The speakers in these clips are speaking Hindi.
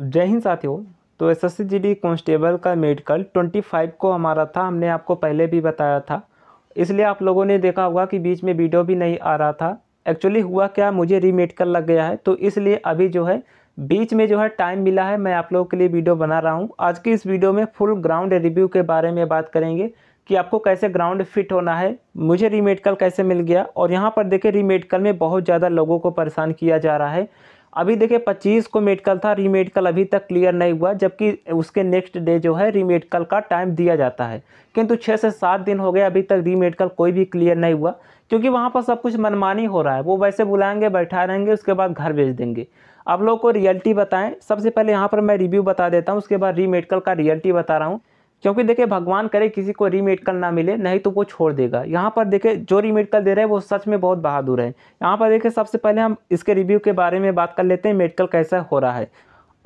जय हिंद साथियों तो एस एस कांस्टेबल का मेडिकल 25 को हमारा था हमने आपको पहले भी बताया था इसलिए आप लोगों ने देखा होगा कि बीच में वीडियो भी नहीं आ रहा था एक्चुअली हुआ क्या मुझे रीमेडिकल लग गया है तो इसलिए अभी जो है बीच में जो है टाइम मिला है मैं आप लोगों के लिए वीडियो बना रहा हूँ आज की इस वीडियो में फुल ग्राउंड रिव्यू के बारे में बात करेंगे कि आपको कैसे ग्राउंड फिट होना है मुझे रीमेडिकल कैसे मिल गया और यहाँ पर देखें रीमेडिकल में बहुत ज़्यादा लोगों को परेशान किया जा रहा है अभी देखिए पच्चीस को मेडिकल था रीमेडिकल अभी तक क्लियर नहीं हुआ जबकि उसके नेक्स्ट डे जो है रीमेडिकल का टाइम दिया जाता है किंतु छः से सात दिन हो गए अभी तक रीमेडिकल कोई भी क्लियर नहीं हुआ क्योंकि वहाँ पर सब कुछ मनमानी हो रहा है वो वैसे बुलाएंगे बैठा रहेंगे उसके बाद घर भेज देंगे आप लोगों को रियलिटी बताएं सबसे पहले यहाँ पर मैं रिव्यू बता देता हूँ उसके बाद रीमेडिकल का रियलिटी बता रहा हूँ क्योंकि देखिए भगवान करे किसी को रीमेडिकल ना मिले नहीं तो वो छोड़ देगा यहाँ पर देखिए जो रीमेडिकल दे रहे हैं वो सच में बहुत बहादुर है यहाँ पर देखिए सबसे पहले हम इसके रिव्यू के बारे में बात कर लेते हैं मेडिकल कैसा हो रहा है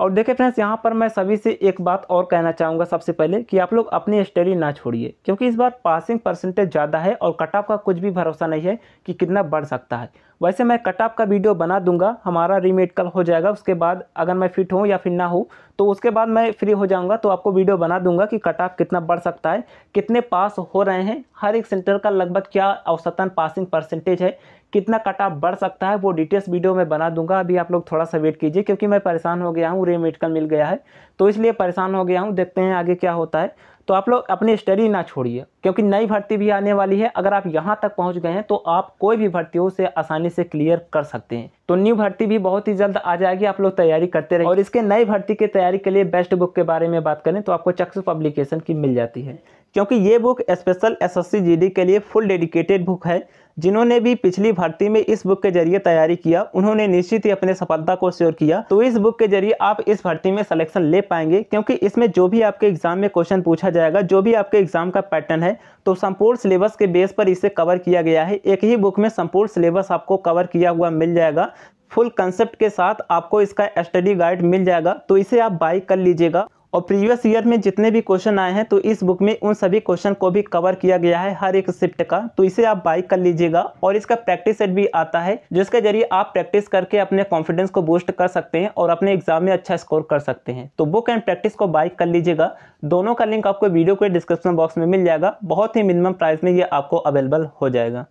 और देखिए फ्रेंड्स यहाँ पर मैं सभी से एक बात और कहना चाहूँगा सबसे पहले कि आप लोग अपनी स्टडी ना छोड़िए क्योंकि इस बार पासिंग परसेंटेज ज़्यादा है और कट ऑफ का कुछ भी भरोसा नहीं है कि कितना बढ़ सकता है वैसे मैं कट ऑफ का वीडियो बना दूंगा हमारा रीमेडिकल हो जाएगा उसके बाद अगर मैं फिट हूँ या फिर ना हूँ तो उसके बाद मैं फ्री हो जाऊँगा तो आपको वीडियो बना दूंगा कि कट ऑफ कितना बढ़ सकता है कितने पास हो रहे हैं हर एक सेंटर का लगभग क्या औसतन पासिंग परसेंटेज है कितना कट ऑफ बढ़ सकता है वो डिटेल्स वीडियो में बना दूंगा अभी आप लोग थोड़ा सा वेट कीजिए क्योंकि मैं परेशान हो गया हूँ रे मेडिकल मिल गया है तो इसलिए परेशान हो गया हूँ देखते हैं आगे क्या होता है तो आप लोग अपनी स्टडी ना छोड़िए क्योंकि नई भर्ती भी आने वाली है अगर आप यहाँ तक पहुँच गए हैं तो आप कोई भी भर्ती हो उसे आसानी से क्लियर कर सकते हैं तो न्यू भर्ती भी बहुत ही जल्द आ जाएगी आप लोग तैयारी करते रहें और इसके नई भर्ती की तैयारी के लिए बेस्ट बुक के बारे में बात करें तो आपको चक्सु पब्लिकेशन की मिल जाती है क्योंकि ये बुक स्पेशल एस एस के लिए फुल डेडिकेटेड बुक है जिन्होंने भी पिछली भर्ती में इस बुक के जरिए तैयारी किया उन्होंने निश्चित ही अपने सफलता को श्योर किया तो इस बुक के जरिए आप इस भर्ती में सिलेक्शन ले पाएंगे क्योंकि इसमें जो भी आपके एग्जाम में क्वेश्चन पूछा जाएगा जो भी आपके एग्जाम का पैटर्न है तो संपूर्ण सिलेबस के बेस पर इसे कवर किया गया है एक ही बुक में संपूर्ण सिलेबस आपको कवर किया हुआ मिल जाएगा फुल कंसेप्ट के साथ आपको इसका स्टडी गाइड मिल जाएगा तो इसे आप बाई कर लीजिएगा और प्रीवियस ईयर में जितने भी क्वेश्चन आए हैं तो इस बुक में उन सभी क्वेश्चन को भी कवर किया गया है हर एक शिफ्ट का तो इसे आप बाई कर लीजिएगा और इसका प्रैक्टिस सेट भी आता है जिसके जरिए आप प्रैक्टिस करके अपने कॉन्फिडेंस को बूस्ट कर सकते हैं और अपने एग्जाम में अच्छा स्कोर कर सकते हैं तो बुक एंड प्रैक्टिस को बाई कर लीजिएगा दोनों का लिंक आपको वीडियो के डिस्क्रिप्शन बॉक्स में मिल जाएगा बहुत ही मिनिमम प्राइस में ये आपको अवेलेबल हो जाएगा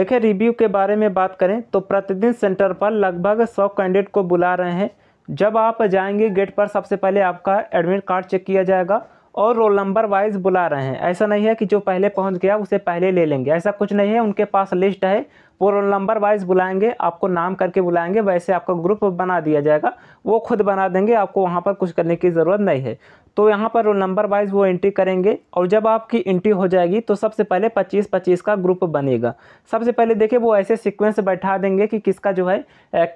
देखें रिव्यू के बारे में बात करें तो प्रतिदिन सेंटर पर लगभग सौ कैंडिडेट को बुला रहे हैं जब आप जाएंगे गेट पर सबसे पहले आपका एडमिट कार्ड चेक किया जाएगा और रोल नंबर वाइज बुला रहे हैं ऐसा नहीं है कि जो पहले पहुंच गया उसे पहले ले लेंगे ऐसा कुछ नहीं है उनके पास लिस्ट है वो रोल नंबर वाइज बुलाएंगे आपको नाम करके बुलाएंगे वैसे आपका ग्रुप बना दिया जाएगा वो खुद बना देंगे आपको वहाँ पर कुछ करने की ज़रूरत नहीं है तो यहाँ पर नंबर वाइज वो एंट्री करेंगे और जब आपकी एंट्री हो जाएगी तो सबसे पहले 25 25 का ग्रुप बनेगा सबसे पहले देखिए वो ऐसे सीक्वेंस बैठा देंगे कि किसका जो है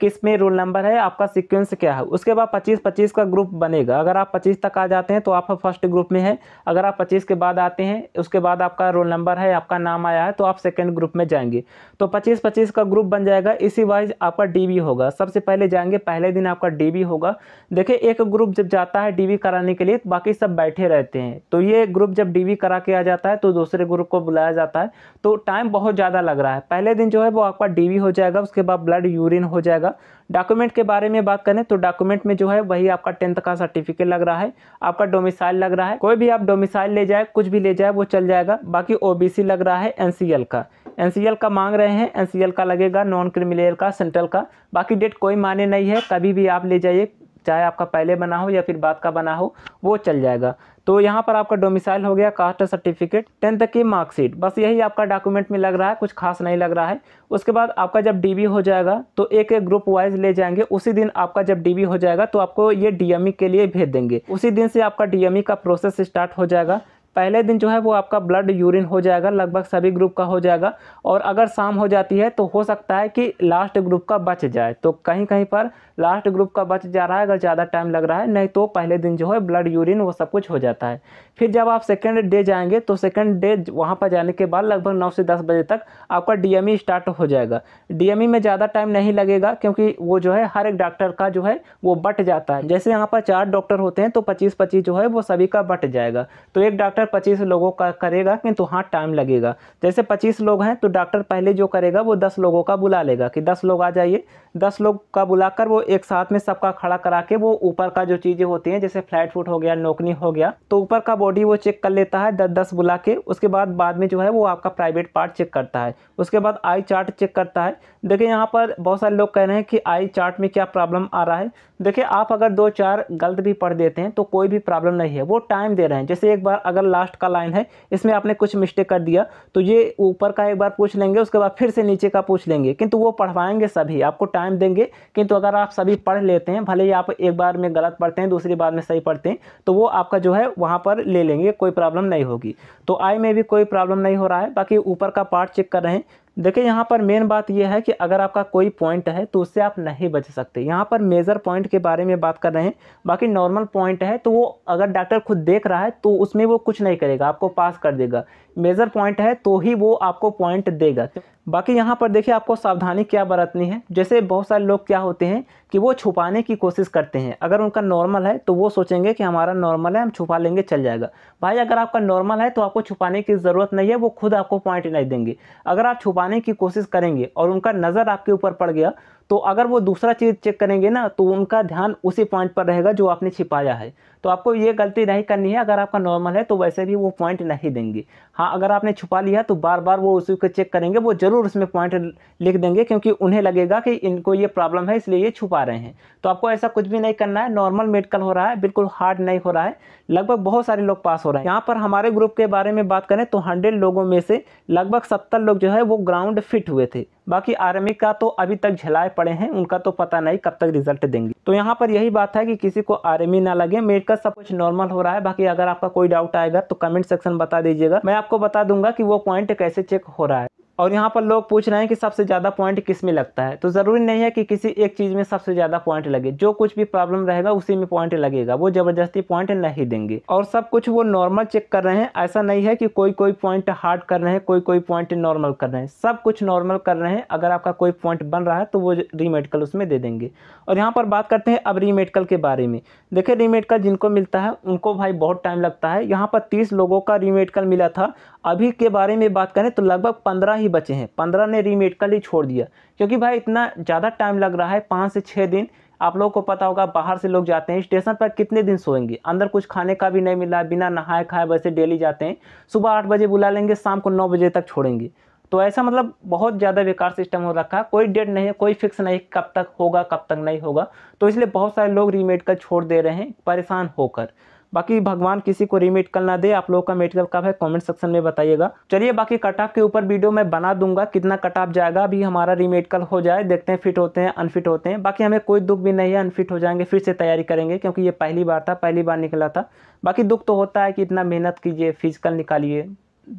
किस में रोल नंबर है आपका सीक्वेंस क्या है उसके बाद 25 25 का ग्रुप बनेगा अगर आप 25 तक आ जाते हैं तो आप फर्स्ट ग्रुप में है अगर आप पच्चीस के बाद आते हैं उसके बाद आपका रोल नंबर है आपका नाम आया है तो आप सेकेंड ग्रुप में जाएंगे तो पच्चीस पच्चीस का ग्रुप बन जाएगा इसी वाइज आपका डी होगा सबसे पहले जाएंगे पहले दिन आपका डी होगा देखिए एक ग्रुप जब जाता है डी कराने के लिए बाकी सब बैठे रहते हैं तो ये ग्रुप जब डीवी करा के आ जाता है तो दूसरे ग्रुप को बुलाया जाता है तो टाइम बहुत ज़्यादा लग रहा है पहले दिन जो है वो आपका डीवी हो जाएगा उसके बाद ब्लड यूरिन हो जाएगा डॉक्यूमेंट के बारे में बात करें तो डॉक्यूमेंट में जो है वही आपका टेंथ का सर्टिफिकेट लग रहा है आपका डोमिसाइल लग रहा है कोई भी आप डोमिसाइल ले जाए कुछ भी ले जाए वो चल जाएगा बाकी ओ लग रहा है एन का एन का मांग रहे हैं एन का लगेगा नॉन क्रिमिनल का सेंट्रल का बाकी डेट कोई माने नहीं है कभी भी आप ले जाइए चाहे आपका पहले बना हो या फिर बाद का बना हो वो चल जाएगा तो यहाँ पर आपका डोमिसाइल हो गया कास्ट सर्टिफिकेट टेंथ की मार्कशीट बस यही आपका डॉक्यूमेंट में लग रहा है कुछ खास नहीं लग रहा है उसके बाद आपका जब डी हो जाएगा तो एक एक ग्रुप वाइज ले जाएंगे उसी दिन आपका जब डी हो जाएगा तो आपको ये डी e के लिए भेज देंगे उसी दिन से आपका डी e का प्रोसेस स्टार्ट हो जाएगा पहले दिन जो है वो आपका ब्लड यूरिन हो जाएगा लगभग सभी ग्रुप का हो जाएगा और अगर शाम हो जाती है तो हो सकता है कि लास्ट ग्रुप का बच जाए तो कहीं कहीं पर लास्ट ग्रुप का बच जा रहा है अगर ज़्यादा टाइम लग रहा है नहीं तो पहले दिन जो है ब्लड यूरिन वो सब कुछ हो जाता है फिर जब आप सेकेंड डे जाएंगे तो सेकेंड डे वहाँ पर जाने के बाद लगभग नौ से दस बजे तक आपका डी स्टार्ट e हो जाएगा डी e में ज़्यादा टाइम नहीं लगेगा क्योंकि वो जो है हर एक डॉक्टर का जो है वो बट जाता है जैसे यहाँ पर चार डॉक्टर होते हैं तो पच्चीस पच्चीस जो है वो सभी का बट जाएगा तो एक डॉक्टर पच्चीस लोगों का करेगा किंतु हाँ टाइम लगेगा जैसे पच्चीस लोग हैं तो डॉक्टर पहले जो करेगा वो दस लोगों का बुला लेगा कि दस लोग आ जाइए दस लोग का बुलाकर वो एक साथ में सबका खड़ा करा के वो ऊपर का जो चीज़ें होती हैं जैसे फ्लैट फूट हो गया नोकनी हो गया तो ऊपर का बॉडी वो चेक कर लेता है दस दस बुला के उसके बाद बाद में जो है वो आपका प्राइवेट पार्ट चेक करता है उसके बाद आई चार्ट चेक करता है देखिए यहाँ पर बहुत सारे लोग कह रहे हैं कि आई चार्ट में क्या प्रॉब्लम आ रहा है देखिए आप अगर दो चार गलत भी पढ़ देते हैं तो कोई भी प्रॉब्लम नहीं है वो टाइम दे रहे हैं जैसे एक बार अगर लास्ट का लाइन है इसमें आपने कुछ मिस्टेक कर दिया तो ये ऊपर का एक बार पूछ लेंगे उसके बाद फिर से नीचे का पूछ लेंगे किंतु वो पढ़वाएंगे सभी आपको टाइम देंगे किंतु अगर आप सभी पढ़ लेते हैं भले ही आप एक बार में गलत पढ़ते हैं दूसरी बार में सही पढ़ते हैं तो वो आपका जो है वहाँ पर ले लेंगे कोई प्रॉब्लम नहीं होगी तो आई में भी कोई प्रॉब्लम नहीं हो रहा है बाकी ऊपर का पार्ट चेक कर रहे हैं देखिए यहाँ पर मेन बात यह है कि अगर आपका कोई पॉइंट है तो उससे आप नहीं बच सकते यहाँ पर मेज़र पॉइंट के बारे में बात कर रहे हैं बाकी नॉर्मल पॉइंट है तो वो अगर डॉक्टर खुद देख रहा है तो उसमें वो कुछ नहीं करेगा आपको पास कर देगा मेज़र पॉइंट है तो ही वो आपको पॉइंट देगा बाकी यहाँ पर देखिए आपको सावधानी क्या बरतनी है जैसे बहुत सारे लोग क्या होते हैं कि वो छुपाने की कोशिश करते हैं अगर उनका नॉर्मल है तो वो सोचेंगे कि हमारा नॉर्मल है हम छुपा लेंगे चल जाएगा भाई अगर आपका नॉर्मल है तो आपको छुपाने की ज़रूरत नहीं है वो खुद आपको पॉइंट नहीं देंगे अगर आप छुपा पाने की कोशिश करेंगे और उनका नज़र आपके ऊपर पड़ गया तो अगर वो दूसरा चीज़ चेक करेंगे ना तो उनका ध्यान उसी पॉइंट पर रहेगा जो आपने छिपाया है तो आपको ये गलती नहीं करनी है अगर आपका नॉर्मल है तो वैसे भी वो पॉइंट नहीं देंगे हाँ अगर आपने छुपा लिया तो बार बार वो उसी को चेक करेंगे वो ज़रूर उसमें पॉइंट लिख देंगे क्योंकि उन्हें लगेगा कि इनको ये प्रॉब्लम है इसलिए ये छुपा रहे हैं तो आपको ऐसा कुछ भी नहीं करना है नॉर्मल मेडिकल हो रहा है बिल्कुल हार्ड नहीं हो रहा है लगभग बहुत सारे लोग पास हो रहे हैं यहाँ पर हमारे ग्रुप के बारे में बात करें तो हंड्रेड लोगों में से लगभग सत्तर लोग जो है वो ग्राउंड फिट हुए थे बाकी आर्मी का तो अभी तक झलाए पड़े हैं उनका तो पता नहीं कब तक रिजल्ट देंगे तो यहाँ पर यही बात है कि किसी को आर्मी ना लगे मेरे का सब कुछ नॉर्मल हो रहा है बाकी अगर आपका कोई डाउट आएगा तो कमेंट सेक्शन बता दीजिएगा मैं आपको बता दूंगा कि वो पॉइंट कैसे चेक हो रहा है और यहाँ पर लोग पूछ रहे हैं कि सबसे ज़्यादा पॉइंट किस में लगता है तो ज़रूरी नहीं है कि किसी एक चीज़ में सबसे ज़्यादा पॉइंट लगे जो कुछ भी प्रॉब्लम रहेगा उसी में पॉइंट लगेगा वो ज़बरदस्ती पॉइंट नहीं देंगे और सब कुछ वो नॉर्मल चेक कर रहे हैं ऐसा नहीं है कि कोई कोई पॉइंट हार्ड कर रहे हैं कोई कोई पॉइंट नॉर्मल कर रहे हैं सब कुछ नॉर्मल कर रहे हैं अगर आपका कोई पॉइंट बन रहा है तो वो रीमेडिकल उसमें दे देंगे और यहाँ पर बात करते हैं अब रीमेडिकल के बारे में देखिए रीमेडिकल जिनको मिलता है उनको भाई बहुत टाइम लगता है यहाँ पर तीस लोगों का रीमेडिकल मिला था अभी के बारे में बात करें तो लगभग पंद्रह ही बचे हैं पंद्रह ने रीमेट का लिए छोड़ दिया क्योंकि भाई इतना ज़्यादा टाइम लग रहा है पाँच से छः दिन आप लोगों को पता होगा बाहर से लोग जाते हैं स्टेशन पर कितने दिन सोएंगे अंदर कुछ खाने का भी नहीं मिला बिना नहाए खाए वैसे डेली जाते हैं सुबह आठ बजे बुला लेंगे शाम को नौ बजे तक छोड़ेंगे तो ऐसा मतलब बहुत ज़्यादा बेकार सिस्टम हो रखा है कोई डेट नहीं है कोई फिक्स नहीं कब तक होगा कब तक नहीं होगा तो इसलिए बहुत सारे लोग रीमेड का छोड़ दे रहे हैं परेशान होकर बाकी भगवान किसी को रीमेट कल ना दे आप लोगों का मेडिकल कब है कमेंट सेक्शन में बताइएगा चलिए बाकी कट ऑफ के ऊपर वीडियो मैं बना दूंगा कितना कट ऑफ जाएगा अभी हमारा रीमेडिकल हो जाए देखते हैं फिट होते हैं अनफिट होते हैं बाकी हमें कोई दुख भी नहीं है अनफिट हो जाएंगे फिर से तैयारी करेंगे क्योंकि ये पहली बार था पहली बार निकला था बाकी दुख तो होता है कि इतना मेहनत कीजिए फिजिकल निकालिए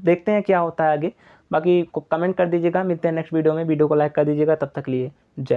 देखते हैं क्या होता है आगे बाकी कमेंट कर दीजिएगा मिलते हैं नेक्स्ट वीडियो में वीडियो को लाइक कर दीजिएगा तब तक लिए जय